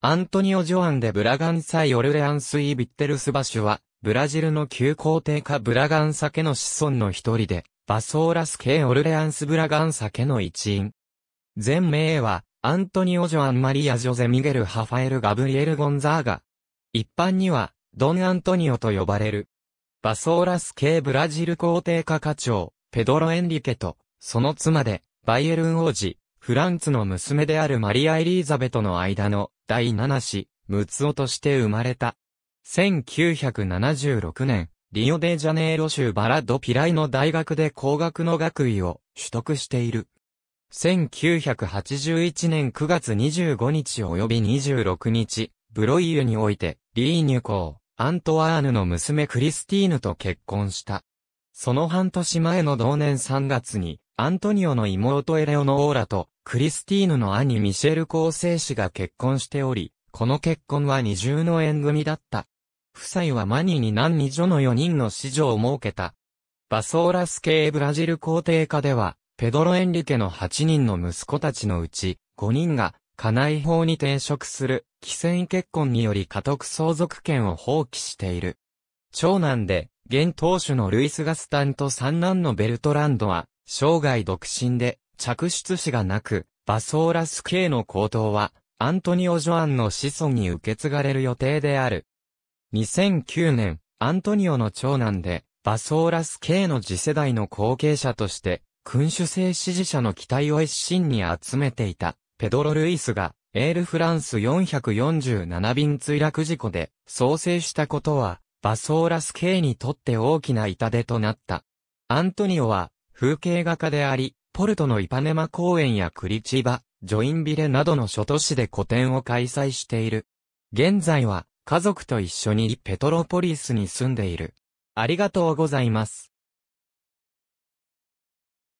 アントニオ・ジョアン・でブラガンサイ・オルレアンス・イ・ビッテルス・バシュは、ブラジルの旧皇帝家ブラガンサ家の子孫の一人で、バソーラス系オルレアンス・ブラガンサ家の一員。全名は、アントニオ・ジョアン・マリア・ジョゼ・ミゲル・ハファエル・ガブリエル・ゴンザーガ。一般には、ドン・アントニオと呼ばれる。バソーラス系ブラジル皇帝家家長、ペドロ・エンリケと、その妻で、バイエルン王子、フランツの娘であるマリア・エリーザベトの間の第七子、ムツオとして生まれた。1976年、リオデジャネイロ州バラド・ピライの大学で工学の学位を取得している。1981年9月25日及び26日、ブロイユにおいて、リーニュ公、アントワーヌの娘クリスティーヌと結婚した。その半年前の同年3月に、アントニオの妹エレオノーラとクリスティーヌの兄ミシェル構成氏が結婚しており、この結婚は二重の縁組だった。夫妻はマニに何二女の四人の子女を設けた。バソーラス系ブラジル皇帝家では、ペドロ・エンリケの八人の息子たちのうち、五人が、家内法に抵触する、既戦結婚により家督相続権を放棄している。長男で、現当主のルイス・ガスタンと三男のベルトランドは、生涯独身で、着出子がなく、バソーラス系の高等は、アントニオ・ジョアンの子孫に受け継がれる予定である。2009年、アントニオの長男で、バソーラス系の次世代の後継者として、君主制支持者の期待を一身に集めていた、ペドロ・ルイスが、エールフランス447便墜落事故で、創生したことは、バソーラス系にとって大きな痛手となった。アントニオは、風景画家であり、ポルトのイパネマ公園やクリチバ、ジョインビレなどの諸都市で個展を開催している。現在は家族と一緒にペトロポリスに住んでいる。ありがとうございます。